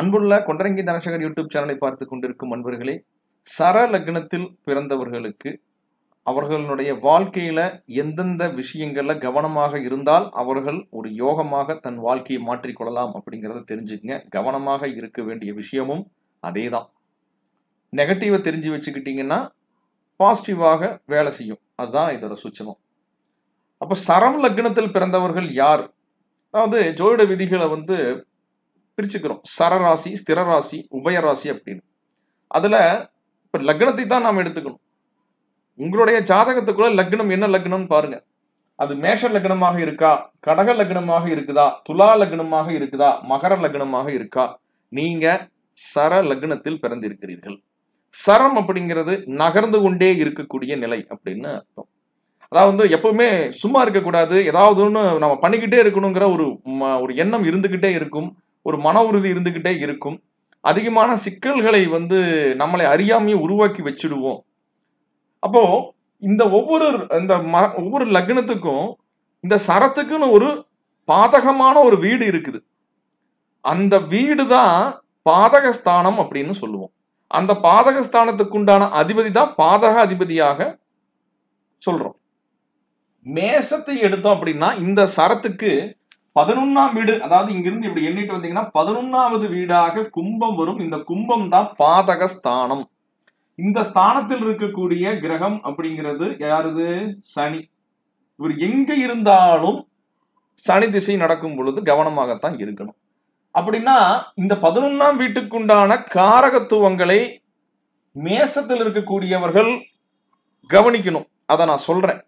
அன்புள்ள கொண்டரங்கி தனசகர் யூடியூப் சேனலை பார்த்து கொண்டிருக்கும் அன்பர்களே சர லக்னத்தில் பிறந்தவர்களுக்கு அவர்களுடைய வாழ்க்கையில எந்தெந்த விஷயங்கள்ல கவனமாக இருந்தால் அவர்கள் ஒரு யோகமாக தன் வாழ்க்கையை மாற்றிக்கொள்ளலாம் அப்படிங்கிறத தெரிஞ்சுக்கங்க கவனமாக இருக்க வேண்டிய விஷயமும் அதே தான் நெகட்டிவை தெரிஞ்சு வச்சுக்கிட்டீங்கன்னா பாசிட்டிவாக வேலை செய்யும் அதுதான் இதோட சூச்சனம் அப்போ சரம் லக்னத்தில் பிறந்தவர்கள் யார் அதாவது ஜோதிட விதிகளை வந்து பிரிச்சுக்கிறோம் சரராசி ஸ்திரராசி உபயராசி அப்படின்னு அதுல இப்ப லக்னத்தை தான் நாம் எடுத்துக்கணும் உங்களுடைய ஜாதகத்துக்குள்ள லக்னம் என்ன லக்னம்னு பாருங்க அது மேஷ லக்னமாக இருக்கா கடக லக்னமாக இருக்குதா துலா லக்னமாக இருக்குதா மகர லக்னமாக இருக்கா நீங்க சர லக்னத்தில் பிறந்திருக்கிறீர்கள் சரம் அப்படிங்கிறது நகர்ந்து கொண்டே இருக்கக்கூடிய நிலை அப்படின்னு அர்த்தம் அதாவது எப்பவுமே சும்மா இருக்கக்கூடாது ஏதாவது ஒன்று நம்ம பண்ணிக்கிட்டே இருக்கணுங்கிற ஒரு ஒரு எண்ணம் இருந்துக்கிட்டே இருக்கும் ஒரு மன உறுதி இருந்துக்கிட்டே இருக்கும் அதிகமான சிக்கல்களை வந்து நம்மளை அறியாமையே உருவாக்கி வச்சுடுவோம் அப்போ இந்த ஒவ்வொரு இந்த ம ஒவ்வொரு லக்னத்துக்கும் இந்த சரத்துக்குன்னு ஒரு பாதகமான ஒரு வீடு இருக்குது அந்த வீடு தான் பாதகஸ்தானம் அப்படின்னு சொல்லுவோம் அந்த பாதகஸ்தானத்துக்குண்டான அதிபதி தான் பாதக அதிபதியாக சொல்றோம் மேசத்தை எடுத்தோம் அப்படின்னா இந்த சரத்துக்கு பதினொன்னாம் வீடு அதாவது இங்கிருந்து இப்படி எண்ணிட்டு வந்தீங்கன்னா பதினொன்னாவது வீடாக கும்பம் வரும் இந்த கும்பம் தான் பாதக ஸ்தானம் இந்த ஸ்தானத்தில் இருக்கக்கூடிய கிரகம் அப்படிங்கிறது யாருது சனி இவர் எங்க இருந்தாலும் சனி திசை நடக்கும் பொழுது கவனமாகத்தான் இருக்கணும் அப்படின்னா இந்த பதினொன்னாம் வீட்டுக்குண்டான காரகத்துவங்களை மேசத்தில் இருக்கக்கூடியவர்கள் கவனிக்கணும் அதை நான் சொல்றேன்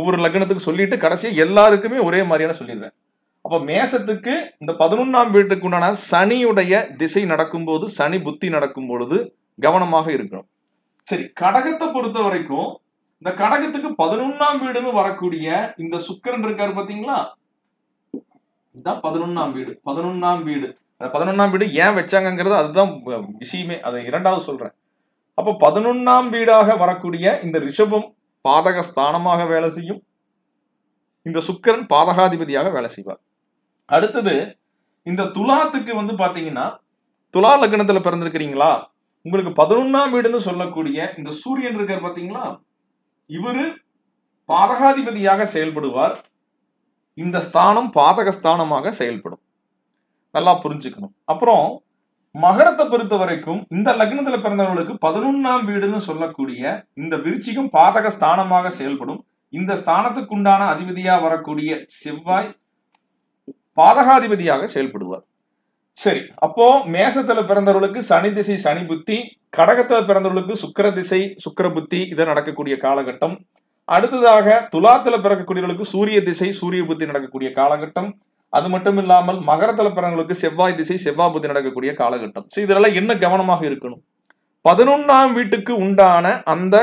ஒவ்வொரு லக்னத்துக்கு சொல்லிட்டு கடைசியாக எல்லாருக்குமே ஒரே மாதிரியான சொல்லிடுறேன் அப்போ மேசத்துக்கு இந்த பதினொன்றாம் வீட்டுக்கு உண்டான சனியுடைய திசை நடக்கும்போது சனி புத்தி நடக்கும் பொழுது கவனமாக இருக்கணும் சரி கடகத்தை பொறுத்த வரைக்கும் இந்த கடகத்துக்கு பதினொன்னாம் வீடுன்னு வரக்கூடிய இந்த சுக்கரன் இருக்காரு பாத்தீங்களா இதுதான் பதினொன்னாம் வீடு பதினொன்னாம் வீடு பதினொன்னாம் வீடு ஏன் வச்சாங்கிறது அதுதான் விஷயமே அதை இரண்டாவது சொல்றேன் அப்போ பதினொன்னாம் வீடாக வரக்கூடிய இந்த ரிஷபம் பாதக ஸ்தானமாக வேலை செய்யும் இந்த சுக்கரன் பாதகாதிபதியாக வேலை செய்வார் அடுத்தது இந்த துலாத்துக்கு வந்து பாத்தீங்கன்னா துலா லக்னத்துல பிறந்திருக்கிறீங்களா உங்களுக்கு பதினொன்னாம் வீடுன்னு சொல்லக்கூடிய இந்த சூரியன் இருக்கார் பாத்தீங்களா இவரு பாதகாதிபதியாக செயல்படுவார் இந்த ஸ்தானம் பாதகஸ்தானமாக செயல்படும் நல்லா புரிஞ்சுக்கணும் அப்புறம் மகரத்தை பொறுத்த வரைக்கும் இந்த லக்னத்துல பிறந்தவர்களுக்கு பதினொன்னாம் வீடுன்னு சொல்லக்கூடிய இந்த விருச்சிகம் பாதக ஸ்தானமாக செயல்படும் இந்த ஸ்தானத்துக்குண்டான அதிபதியா வரக்கூடிய செவ்வாய் பாதகாதிபதியாக செயல்படுவார் சரி அப்போ மேசத்துல பிறந்தவர்களுக்கு சனி திசை சனி புத்தி கடகத்துல பிறந்தவர்களுக்கு சுக்கர திசை சுக்கர புத்தி இதை நடக்கக்கூடிய காலகட்டம் அடுத்ததாக துலாத்துல பிறக்கக்கூடியவர்களுக்கு சூரிய திசை சூரிய புத்தி நடக்கக்கூடிய காலகட்டம் அது மட்டும் இல்லாமல் மகரத்துல பிறந்தவர்களுக்கு செவ்வாய் திசை செவ்வாய் புத்தி நடக்கக்கூடிய காலகட்டம் சரி இதெல்லாம் என்ன கவனமாக இருக்கணும் பதினொன்னாம் வீட்டுக்கு உண்டான அந்த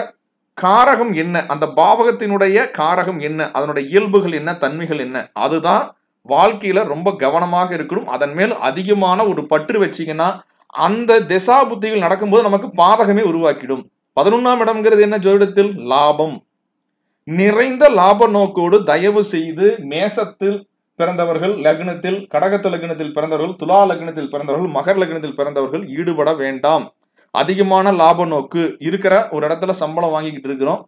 காரகம் என்ன அந்த பாவகத்தினுடைய காரகம் என்ன அதனுடைய இயல்புகள் என்ன தன்மைகள் என்ன அதுதான் வாழ்க்கையில் ரொம்ப கவனமாக இருக்கணும் அதன் மேல் அதிகமான ஒரு பற்று வச்சிங்கன்னா அந்த திசா புத்திகள் நடக்கும்போது நமக்கு பாதகமே உருவாக்கிடும் பதினொன்றாம் இடம்ங்கிறது என்ன ஜோதிடத்தில் லாபம் நிறைந்த லாப நோக்கோடு தயவு செய்து மேசத்தில் பிறந்தவர்கள் லக்னத்தில் கடகத்த லக்னத்தில் பிறந்தவர்கள் துலா லக்னத்தில் பிறந்தவர்கள் மகர் லக்னத்தில் பிறந்தவர்கள் ஈடுபட வேண்டாம் அதிகமான லாப நோக்கு இருக்கிற ஒரு இடத்துல சம்பளம் வாங்கிக்கிட்டு இருக்கிறோம்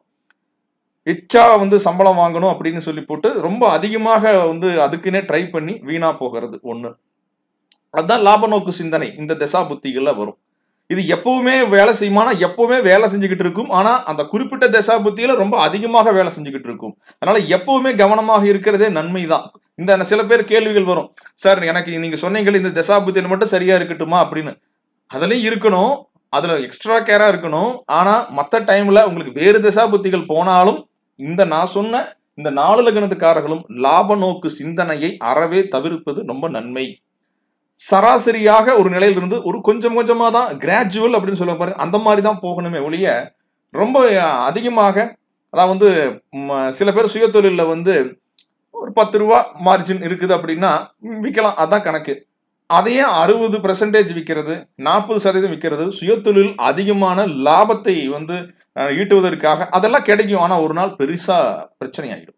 எச்சா வந்து சம்பளம் வாங்கணும் அப்படின்னு சொல்லி போட்டு ரொம்ப அதிகமாக வந்து அதுக்குன்னே ட்ரை பண்ணி வீணா போகிறது ஒன்று அதுதான் லாப நோக்கு சிந்தனை இந்த திசா புத்திகளில் வரும் இது எப்பவுமே வேலை செய்யுமானா எப்பவுமே வேலை செஞ்சுக்கிட்டு இருக்கும் ஆனால் அந்த குறிப்பிட்ட திசா புத்தியில் ரொம்ப அதிகமாக வேலை செஞ்சுக்கிட்டு இருக்கும் அதனால எப்பவுமே கவனமாக இருக்கிறதே நன்மை தான் இந்த சில பேர் கேள்விகள் வரும் சார் எனக்கு நீங்க சொன்னீங்க இந்த திசா புத்தியில் மட்டும் சரியா இருக்கட்டுமா அப்படின்னு அதுலேயும் இருக்கணும் அதுல எக்ஸ்ட்ரா கேரா இருக்கணும் ஆனா மற்ற டைம்ல உங்களுக்கு வேறு திசா புத்திகள் போனாலும் இந்த நான் சொன்ன இந்த நாலு லக்னத்துக்காரர்களும் லாப நோக்கு சிந்தனையை அறவே தவிர்ப்பது ரொம்ப நன்மை சராசரியாக ஒரு நிலையிலிருந்து ஒரு கொஞ்சம் கொஞ்சமாக தான் கிராஜுவல் அப்படின்னு சொல்ல பாருங்க அந்த மாதிரி தான் போகணுமே ஒழிய ரொம்ப அதிகமாக அதான் வந்து சில பேர் சுயதொழிலில் வந்து ஒரு பத்து ரூபா மார்ஜின் இருக்குது அப்படின்னா விற்கலாம் அதான் கணக்கு அதையே அறுபது பர்சன்டேஜ் விற்கிறது நாற்பது சதவீதம் விற்கிறது சுயத்தொழில் அதிகமான லாபத்தை வந்து ஈட்டுவதற்காக அதெல்லாம் கிடைக்கும் ஆனால் ஒரு நாள் பெருசாக பிரச்சனை ஆகிடும்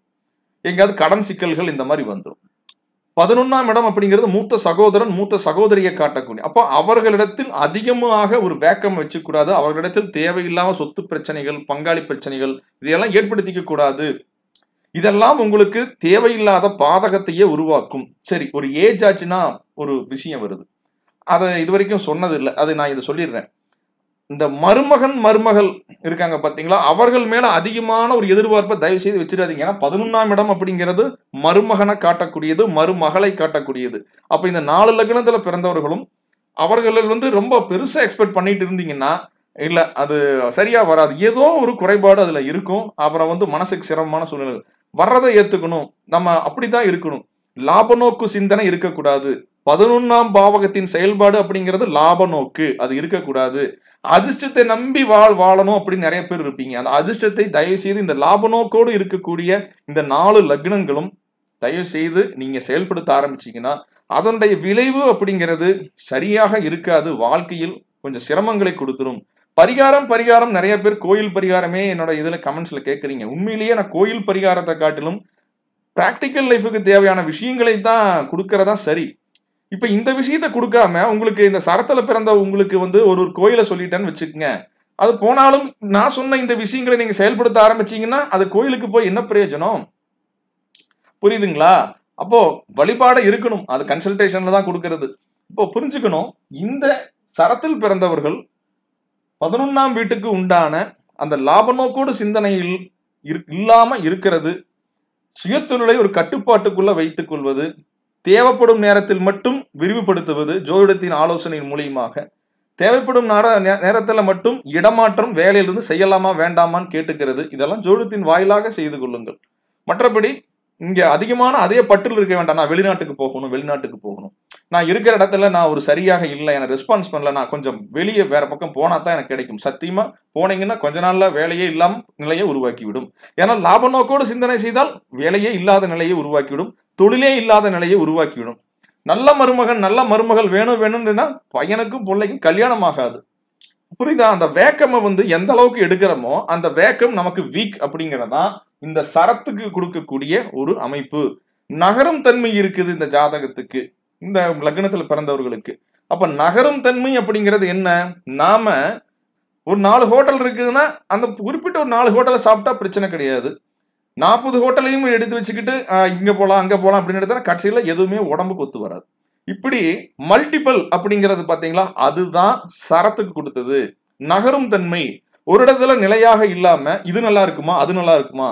எங்கேயாவது கடன் சிக்கல்கள் இந்த மாதிரி வந்துடும் பதினொன்றாம் இடம் அப்படிங்கிறது மூத்த சகோதரன் மூத்த சகோதரியை காட்டக்கூடிய அப்போ அவர்களிடத்தில் அதிகமாக ஒரு வேக்கம் வச்சுக்கூடாது அவர்களிடத்தில் தேவையில்லாமல் சொத்து பிரச்சனைகள் பங்காளி பிரச்சனைகள் இதையெல்லாம் ஏற்படுத்திக்க கூடாது இதெல்லாம் உங்களுக்கு தேவையில்லாத பாதகத்தையே உருவாக்கும் சரி ஒரு ஏஜ் ஆச்சுன்னா ஒரு விஷயம் வருது அதை இது வரைக்கும் சொன்னதில்லை அது நான் இதை சொல்லிடுறேன் இந்த மருமகன் மருமகள் இருக்காங்க பார்த்தீங்களா அவர்கள் மேல அதிகமான ஒரு எதிர்பார்ப்பை தயவு செய்து வச்சிடாதீங்க ஏன்னா பதினொன்னாம் இடம் அப்படிங்கிறது மருமகனை காட்டக்கூடியது மருமகளை காட்டக்கூடியது அப்ப இந்த நாலு லக்னத்துல பிறந்தவர்களும் அவர்கள் வந்து ரொம்ப பெருசா எக்ஸ்பெக்ட் பண்ணிட்டு இருந்தீங்கன்னா இல்ல அது சரியா வராது ஏதோ ஒரு குறைபாடு அதுல இருக்கும் அப்புறம் வந்து மனசுக்கு சிரமமான சூழ்நிலை வர்றதை ஏத்துக்கணும் நம்ம தான் இருக்கணும் லாப நோக்கு சிந்தனை இருக்கக்கூடாது பதினொன்னாம் பாவகத்தின் செயல்பாடு அப்படிங்கிறது லாப நோக்கு அது இருக்கக்கூடாது அதிர்ஷ்டத்தை நம்பி வாழ் வாழணும் அப்படின்னு நிறைய பேர் இருப்பீங்க அந்த அதிர்ஷ்டத்தை தயவு செய்து இந்த லாப நோக்கோடு இருக்கக்கூடிய இந்த நாலு லக்னங்களும் தயவு செய்து நீங்க செயல்படுத்த ஆரம்பிச்சீங்கன்னா அதனுடைய விளைவு அப்படிங்கிறது சரியாக இருக்காது வாழ்க்கையில் கொஞ்சம் சிரமங்களை கொடுத்துரும் பரிகாரம் பரிகாரம் நிறைய பேர் கோயில் பரிகாரமே என்னோட இதுல கமெண்ட்ஸ்ல கேட்குறீங்க உண்மையிலேயே நான் கோயில் பரிகாரத்தை காட்டிலும் பிராக்டிக்கல் லைஃபுக்கு தேவையான விஷயங்களை தான் கொடுக்கறதா சரி இப்போ இந்த விஷயத்த கொடுக்காம உங்களுக்கு இந்த சரத்தில் பிறந்த உங்களுக்கு வந்து ஒரு ஒரு கோயிலை சொல்லிட்டேன்னு வச்சுக்கோங்க அது போனாலும் நான் சொன்ன இந்த விஷயங்களை நீங்கள் செயல்படுத்த ஆரம்பிச்சீங்கன்னா அது கோயிலுக்கு போய் என்ன பிரயோஜனம் புரியுதுங்களா அப்போ வழிபாடு இருக்கணும் அது கன்சல்டேஷன்ல தான் கொடுக்கறது இப்போ புரிஞ்சுக்கணும் இந்த சரத்தில் பிறந்தவர்கள் பதினொன்னாம் வீட்டுக்கு உண்டான அந்த லாப நோக்கோடு சிந்தனையில் இல்லாம இருக்கிறது சுயத்தொழிலை ஒரு கட்டுப்பாட்டுக்குள்ள வைத்துக் கொள்வது தேவைப்படும் நேரத்தில் மட்டும் விரிவுபடுத்துவது ஜோதிடத்தின் ஆலோசனையின் மூலியமாக தேவைப்படும் நேரத்தில் மட்டும் இடமாற்றம் வேலையிலிருந்து செய்யலாமா வேண்டாமான்னு கேட்டுக்கிறது இதெல்லாம் ஜோதிடத்தின் வாயிலாக செய்து கொள்ளுங்கள் மற்றபடி இங்க அதிகமான அதே பட்டில் இருக்க வேண்டாம் நான் வெளிநாட்டுக்கு போகணும் வெளிநாட்டுக்கு போகணும் நான் இருக்கிற இடத்துல நான் ஒரு சரியாக இல்லை எனக்கு ரெஸ்பான்ஸ் பண்ணல நான் கொஞ்சம் வெளியே வேற பக்கம் போனா தான் எனக்கு கிடைக்கும் சத்தியமா போனீங்கன்னா கொஞ்ச நாள்ல வேலையே இல்லாம நிலையை உருவாக்கிவிடும் ஏன்னா லாப நோக்கோடு சிந்தனை செய்தால் வேலையே இல்லாத நிலையை உருவாக்கிவிடும் தொழிலே இல்லாத நிலையை உருவாக்கிவிடும் நல்ல மருமகன் நல்ல மருமகள் வேணும் வேணும்னா பையனுக்கும் பிள்ளைக்கும் கல்யாணம் ஆகாது புரியுதா அந்த வேக்கமை வந்து எந்த அளவுக்கு எடுக்கிறோமோ அந்த வேக்கம் நமக்கு வீக் அப்படிங்கிறதா இந்த சரத்துக்கு கொடுக்கக்கூடிய ஒரு அமைப்பு நகரும் தன்மை இருக்குது இந்த ஜாதகத்துக்கு இந்த லக்னத்தில் பிறந்தவர்களுக்கு அப்ப நகரும் தன்மை அப்படிங்கிறது என்ன நாம ஒரு நாலு ஹோட்டல் இருக்குதுன்னா அந்த குறிப்பிட்ட ஒரு நாலு ஹோட்டலை சாப்பிட்டா பிரச்சனை கிடையாது நாற்பது ஹோட்டலையும் எடுத்து வச்சுக்கிட்டு இங்கே போகலாம் அங்கே போகலாம் அப்படின்னு எடுத்தால் கட்சியில் எதுவுமே உடம்புக்கு கொத்து வராது இப்படி மல்டிபிள் அப்படிங்கிறது பார்த்தீங்களா அதுதான் சரத்துக்கு கொடுத்தது நகரும் தன்மை ஒரு இடத்துல நிலையாக இல்லாமல் இது நல்லா இருக்குமா அது நல்லா இருக்குமா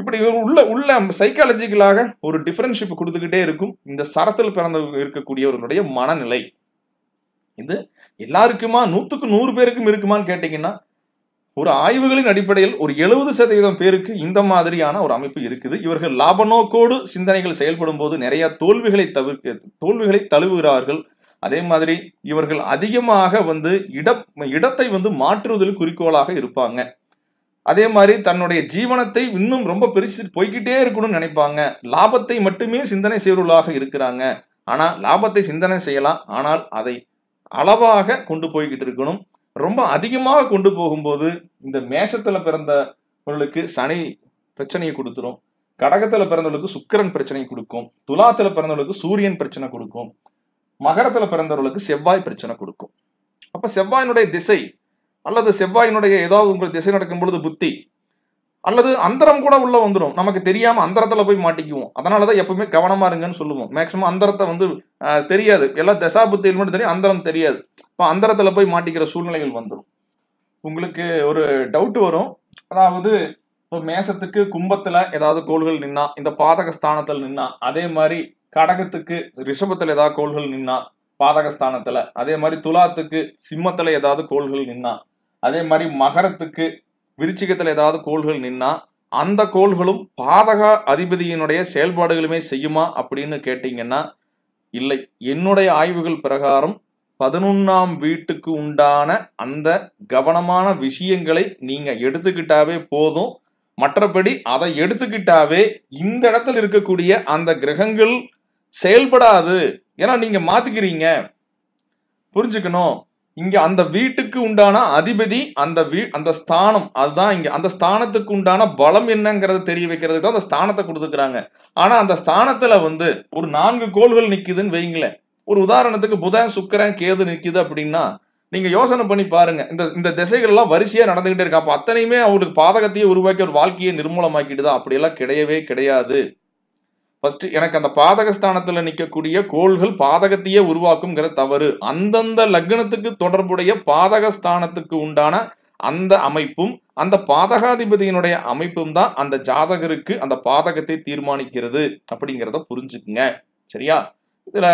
இப்படி உள்ள உள்ள சைக்காலஜிக்கலாக ஒரு டிஃபரன்ஷிப் கொடுத்துக்கிட்டே இருக்கும் இந்த சரத்தில் பிறந்த இருக்கக்கூடியவர்களுடைய மனநிலை இது எல்லாருக்குமா நூற்றுக்கு நூறு பேருக்கும் இருக்குமான்னு கேட்டிங்கன்னா ஒரு ஆய்வுகளின் அடிப்படையில் ஒரு எழுபது சதவீதம் பேருக்கு இந்த மாதிரியான ஒரு அமைப்பு இருக்குது இவர்கள் லாப நோக்கோடு சிந்தனைகள் செயல்படும் போது நிறைய தோல்விகளை தவிர்க்க தோல்விகளை தழுவுகிறார்கள் அதே மாதிரி இவர்கள் அதிகமாக வந்து இடம் இடத்தை வந்து மாற்றுவதில் குறிக்கோளாக இருப்பாங்க அதே மாதிரி தன்னுடைய ஜீவனத்தை இன்னும் ரொம்ப பெருசு போய்கிட்டே இருக்கணும்னு நினைப்பாங்க லாபத்தை மட்டுமே சிந்தனை செய்வர்களாக இருக்கிறாங்க ஆனால் லாபத்தை சிந்தனை செய்யலாம் ஆனால் அதை அளவாக கொண்டு போய்கிட்டு இருக்கணும் ரொம்ப அதிகமாக கொண்டு போகும்போது இந்த மேஷத்தில் பிறந்தவர்களுக்கு சனி பிரச்சனையை கொடுத்துரும் கடகத்தில் பிறந்தவர்களுக்கு சுக்கரன் பிரச்சனையை கொடுக்கும் துலாத்தில் பிறந்தவர்களுக்கு சூரியன் பிரச்சனை கொடுக்கும் மகரத்தில் பிறந்தவர்களுக்கு செவ்வாய் பிரச்சனை கொடுக்கும் அப்போ செவ்வாயினுடைய திசை அல்லது செவ்வாயினுடைய ஏதாவது உங்களுக்கு திசை நடக்கும் பொழுது புத்தி அல்லது அந்தரம் கூட உள்ள வந்துடும் நமக்கு தெரியாம அந்தரத்துல போய் மாட்டிக்குவோம் அதனாலதான் எப்பவுமே கவனமா இருங்கன்னு சொல்லுவோம் மேக்சிமம் அந்தரத்தை வந்து தெரியாது எல்லா தசாபுத்தியில் மட்டும் தெரியும் அந்தரம் தெரியாது இப்போ அந்தரத்துல போய் மாட்டிக்கிற சூழ்நிலைகள் வந்துடும் உங்களுக்கு ஒரு டவுட் வரும் அதாவது இப்போ மேசத்துக்கு கும்பத்துல ஏதாவது கோள்கள் நின்னா இந்த பாதக ஸ்தானத்தில் நின்னா அதே மாதிரி கடகத்துக்கு ரிஷபத்துல ஏதாவது கோள்கள் நின்னா பாதக ஸ்தானத்துல அதே மாதிரி துலாத்துக்கு சிம்மத்துல ஏதாவது கோள்கள் நின்னா அதே மாதிரி மகரத்துக்கு விருச்சிகத்தில் ஏதாவது கோள்கள் நின்னா அந்த கோள்களும் பாதக அதிபதியினுடைய செயல்பாடுகளுமே செய்யுமா அப்படின்னு கேட்டிங்கன்னா இல்லை என்னுடைய ஆய்வுகள் பிரகாரம் பதினொன்னாம் வீட்டுக்கு உண்டான அந்த கவனமான விஷயங்களை நீங்க எடுத்துக்கிட்டாவே போதும் மற்றபடி அதை எடுத்துக்கிட்டாவே இந்த இடத்துல இருக்கக்கூடிய அந்த கிரகங்கள் செயல்படாது ஏன்னா நீங்க மாத்திக்கிறீங்க புரிஞ்சுக்கணும் இங்க அந்த வீட்டுக்கு உண்டான அதிபதி அந்த வீ அந்த ஸ்தானம் அதுதான் இங்க அந்த ஸ்தானத்துக்கு உண்டான பலம் என்னங்கிறத தெரிய வைக்கிறதுக்கு தான் அந்த ஸ்தானத்தை கொடுத்துக்கிறாங்க ஆனா அந்த ஸ்தானத்துல வந்து ஒரு நான்கு கோள்கள் நிக்குதுன்னு வைங்களேன் ஒரு உதாரணத்துக்கு புதன் சுக்கரன் கேது நிக்குது அப்படின்னா நீங்க யோசனை பண்ணி பாருங்க இந்த இந்த திசைகள் எல்லாம் வரிசையா நடந்துகிட்டே இருக்கு அப்ப அத்தனையுமே அவருக்கு பாதகத்தையே உருவாக்கி ஒரு வாழ்க்கையை நிர்மூலமாக்கிட்டுதான் அப்படியெல்லாம் கிடையவே கிடையாது ஃபஸ்ட்டு எனக்கு அந்த பாதகஸ்தானத்தில் நிற்கக்கூடிய கோள்கள் பாதகத்தையே உருவாக்குங்கிற தவறு அந்தந்த லக்னத்துக்கு தொடர்புடைய பாதகஸ்தானத்துக்கு உண்டான அந்த அமைப்பும் அந்த பாதகாதிபதியினுடைய அமைப்பும் தான் அந்த ஜாதகருக்கு அந்த பாதகத்தை தீர்மானிக்கிறது அப்படிங்கிறத புரிஞ்சுக்குங்க சரியா இதில்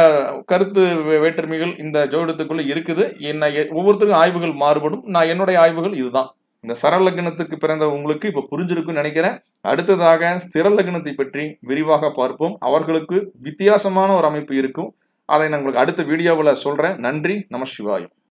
கருத்து வேற்றுமைகள் இந்த ஜோடத்துக்குள்ளே இருக்குது என்ன ஒவ்வொருத்தருக்கும் ஆய்வுகள் மாறுபடும் நான் என்னுடைய ஆய்வுகள் இதுதான் இந்த சரலக்னத்துக்கு லக்னத்துக்கு பிறந்த உங்களுக்கு இப்போ புரிஞ்சிருக்கும்னு நினைக்கிறேன் அடுத்ததாக ஸ்திர லக்னத்தை பற்றி விரிவாக பார்ப்போம் அவர்களுக்கு வித்தியாசமான ஒரு அமைப்பு இருக்கும் அதை நான் உங்களுக்கு அடுத்த வீடியோவில் சொல்கிறேன் நன்றி நம சிவாயம்